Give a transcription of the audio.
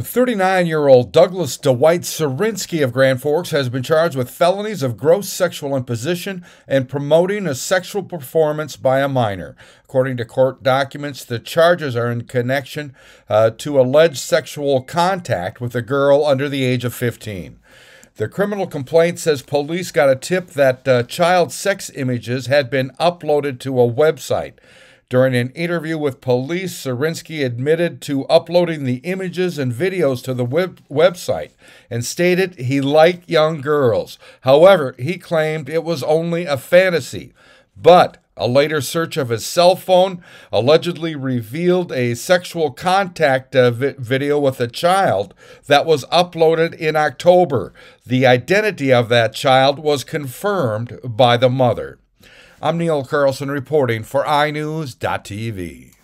39 year old Douglas Dwight Sarinsky of Grand Forks has been charged with felonies of gross sexual imposition and promoting a sexual performance by a minor. According to court documents, the charges are in connection uh, to alleged sexual contact with a girl under the age of 15. The criminal complaint says police got a tip that uh, child sex images had been uploaded to a website. During an interview with police, Sarinsky admitted to uploading the images and videos to the web- website and stated he liked young girls. However, he claimed it was only a fantasy. But a later search of his cell phone allegedly revealed a sexual contact uh, vi- video with a child that was uploaded in October. The identity of that child was confirmed by the mother. I'm Neil Carlson reporting for iNews.tv.